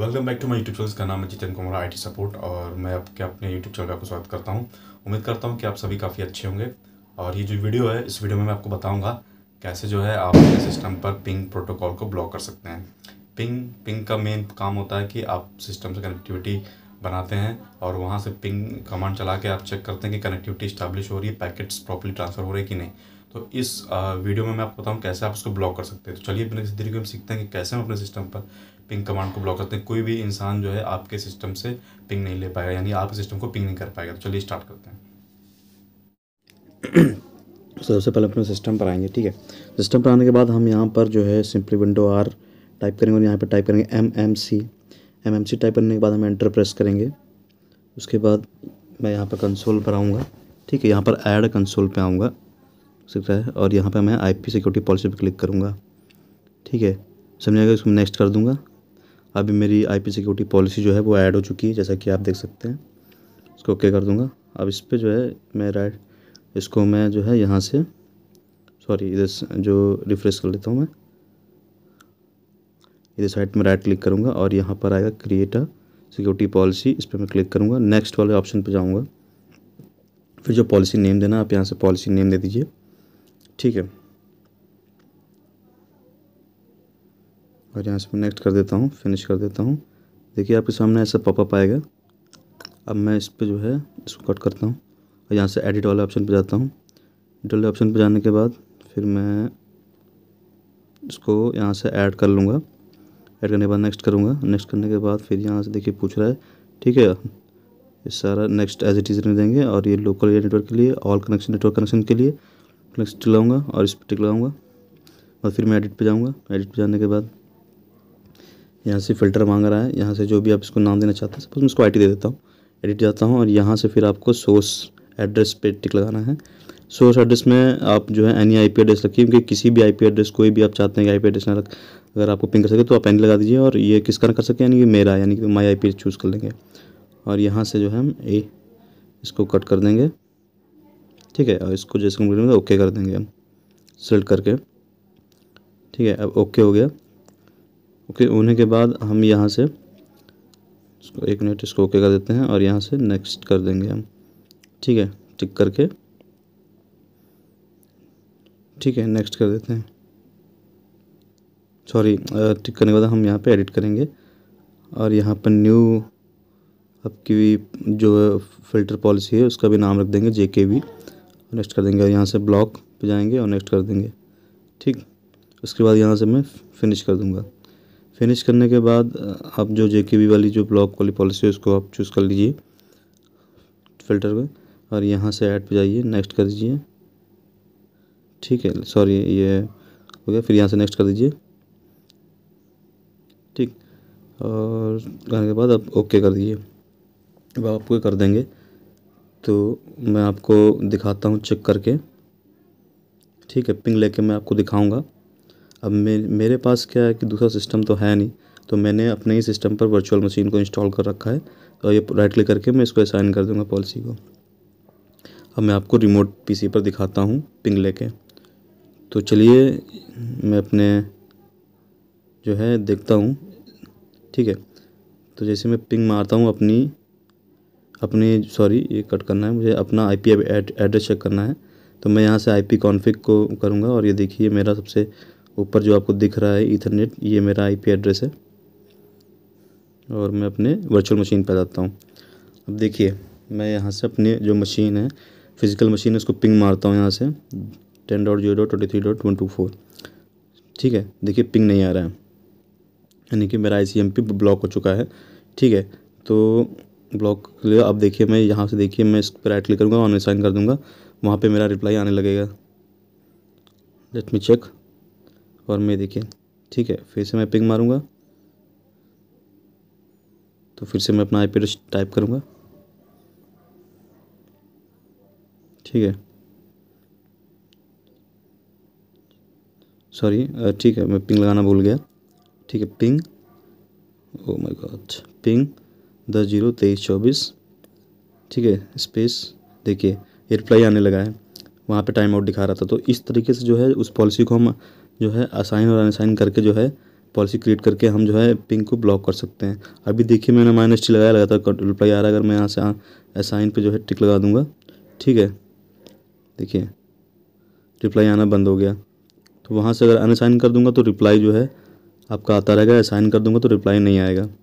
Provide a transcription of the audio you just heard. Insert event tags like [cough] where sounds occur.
welcome back to my YouTube channel का नाम है जितेंद्र कुमार आईटी सपोर्ट और मैं आपके अपने यूट्यूब चैनल का आपको स्वागत करता हूँ उम्मीद करता हूँ कि आप सभी काफ़ी अच्छे होंगे और ये जो वीडियो है इस वीडियो में मैं आपको बताऊँगा कैसे जो है आप अपने सिस्टम पर पिंग प्रोटोकॉल को ब्लॉक कर सकते हैं पिंग पिंग का मेन काम होता है कि आप सिस्टम से कनेक्टिविटी बनाते हैं और वहाँ से पिंग कमांड चला के आप चेक करते हैं कि कनेक्टिविटी इस्टेब्लिश हो रही है पैकेट्स प्रॉपरली ट्रांसफ़र हो रहे हैं कि नहीं तो इस वीडियो में मैं आपको बताऊँ कैसे आप उसको ब्लॉक कर सकते हैं तो चलिए अपने धीरे हम सीखते हैं कि कैसे हम अपने सिस्टम पर पिंग कमांड को ब्लॉक करते हैं कोई भी इंसान जो है आपके सिस्टम से पिंग नहीं ले पाएगा यानी आपके सिस्टम को पिंग नहीं कर पाएगा तो चलिए स्टार्ट करते हैं [clears throat] तो सबसे पहले अपने सिस्टम पर आएंगे ठीक है सिस्टम पर आने के बाद हम यहाँ पर जो है सिंपली विंडो आर टाइप करेंगे और यहाँ पर टाइप करेंगे M M C M M C type करने के बाद हम एंटर प्रेस करेंगे उसके बाद मैं यहाँ पर कंसोल पर आऊँगा ठीक है यहाँ पर ऐड कंसोल पे आऊँगा सकता है और यहाँ पे मैं आई पी सिक्योरिटी पॉलिसी पे क्लिक करूँगा ठीक है समझ आएगा इसको नेक्स्ट कर दूँगा अभी मेरी आई पी सिक्योरिटी पॉलिसी जो है वो ऐड हो चुकी है जैसा कि आप देख सकते हैं इसको ओके कर दूँगा अब इस पर जो है मैं राइट इसको मैं जो है यहाँ से सॉरी इधर जो रिफ्रेश कर लेता हूँ मैं इधर साइड में राइट क्लिक करूँगा और यहाँ पर आएगा क्रिएट अ सिक्योरिटी पॉलिसी इस पर मैं क्लिक करूँगा नेक्स्ट वाले ऑप्शन पर जाऊँगा फिर जो पॉलिसी नेम देना आप यहाँ से पॉलिसी नेम दे दीजिए ठीक है और यहाँ से मैं नेक्स्ट कर देता हूँ फिनिश कर देता हूँ देखिए आपके सामने ऐसा पॉपअप आएगा अब मैं इस पर जो है इसको कट करता हूँ और यहाँ से एडिट वाले ऑप्शन पर जाता हूँ एडिट वाले ऑप्शन पर जाने के बाद फिर मैं इसको यहाँ से ऐड कर लूँगा ऐड करने के बाद नेक्स्ट करूँगा नेक्स्ट करने के बाद फिर यहाँ से देखिए पूछ रहा है ठीक है ये सारा नेक्स्ट एज इट इज़ देंगे और ये लोकल एरिया नेटवर्क के लिए ऑल कनेक्शन नेटवर्क कनेक्शन के लिए नेक्स्ट लाऊंगा और इस पर टिक लगाऊँगा और फिर मैं एडिट पे जाऊँगा एडिट पे जाने के बाद यहाँ से फ़िल्टर मांग रहा है यहाँ से जो भी आप इसको नाम देना चाहते हैं सपोज मैं इसको आई दे देता हूँ एडिट जाता हूँ और यहाँ से फिर आपको सोर्स एड्रेस पे टिक लगाना है सोर्स एड्रेस में आप जो है एनी आई एड्रेस रखिए क्योंकि किसी भी आई एड्रेस कोई भी आप चाहते हैं कि आई एड्रेस ना रख अगर आपको पिन कर सके तो आप एन लगा दीजिए और ये किस कर सके यानी कि मेरा यानी कि माई आई चूज़ कर लेंगे और यहाँ से जो है हम ए इसको कट कर देंगे ठीक है और इसको जैसे कंप्लीट में ओके कर देंगे हम सेलेक्ट करके ठीक है अब ओके हो गया ओके होने के बाद हम यहाँ से इसको एक मिनट इसको ओके कर देते हैं और यहाँ से नेक्स्ट कर देंगे हम ठीक है टिक करके ठीक है नेक्स्ट कर देते हैं सॉरी टिक करने के बाद हम यहाँ पे एडिट करेंगे और यहाँ पर न्यू आपकी जो फिल्टर पॉलिसी है उसका भी नाम रख देंगे जे के वी नेक्स्ट कर देंगे यहाँ से ब्लॉक पे जाएंगे और नेक्स्ट कर देंगे ठीक उसके बाद यहाँ से मैं फिनिश कर दूँगा फिनिश करने के बाद आप जो जे वाली जो ब्लॉक वाली पॉलिसी है उसको आप चूज़ कर लीजिए फिल्टर में और यहाँ से ऐड पे जाइए नेक्स्ट कर दीजिए ठीक है सॉरी ये हो गया फिर यहाँ से नेक्स्ट कर दीजिए ठीक और करने के बाद आप ओके कर दीजिए अब आपको कर देंगे तो मैं आपको दिखाता हूँ चेक करके ठीक है पिंग लेके मैं आपको दिखाऊंगा अब मे मेरे पास क्या है कि दूसरा सिस्टम तो है नहीं तो मैंने अपने ही सिस्टम पर वर्चुअल मशीन को इंस्टॉल कर रखा है और ये राइट क्लिक करके मैं इसको असाइन कर दूंगा पॉलिसी को अब मैं आपको रिमोट पीसी पर दिखाता हूँ पिंग लेके तो चलिए मैं अपने जो है देखता हूँ ठीक है तो जैसे मैं पिंग मारता हूँ अपनी अपनी सॉरी ये कट करना है मुझे अपना आई पी एड्रेस चेक करना है तो मैं यहाँ से आई पी कॉन्फिक को करूँगा और ये देखिए मेरा सबसे ऊपर जो आपको दिख रहा है इथरनेट ये मेरा आई पी एड्रेस है और मैं अपने वर्चुअल मशीन पर जाता हूँ अब देखिए मैं यहाँ से अपने जो मशीन है फिज़िकल मशीन है उसको पिंग मारता हूँ यहाँ से ten dot zero dot twenty three dot one two four ठीक है देखिए पिंग नहीं आ रहा है यानी कि मेरा I C M P block हो चुका है ठीक है तो ब्लॉक लिया अब देखिए मैं यहाँ से देखिए मैं इस पर राइट क्लिक करूँगा ऑनलाइन साइन कर दूँगा वहाँ पे मेरा रिप्लाई आने लगेगा लेट मी चेक और मैं देखिए ठीक है फिर से मैं पिंग मारूँगा तो फिर से मैं अपना आई पी टाइप करूँगा ठीक है सॉरी ठीक है मैं पिंग लगाना भूल गया ठीक है ping oh my God ping दस जीरो तेईस चौबीस ठीक है स्पेस देखिए रिप्लाई आने लगा है वहाँ पे टाइम आउट दिखा रहा था तो इस तरीके से जो है उस पॉलिसी को हम जो है असाइन और अनसाइन करके जो है पॉलिसी क्रिएट करके हम जो है पिंक को ब्लॉक कर सकते हैं अभी देखिए मैंने माइनस टी लगाया लगा था रिप्लाई आ रहा है अगर मैं यहाँ से असाइन पर जो है टिक लगा दूँगा ठीक है देखिए रिप्लाई आना बंद हो गया तो वहाँ से अगर अनसाइन कर दूँगा तो रिप्लाई जो है आपका आता रहेगा असाइन कर दूँगा तो रिप्लाई नहीं आएगा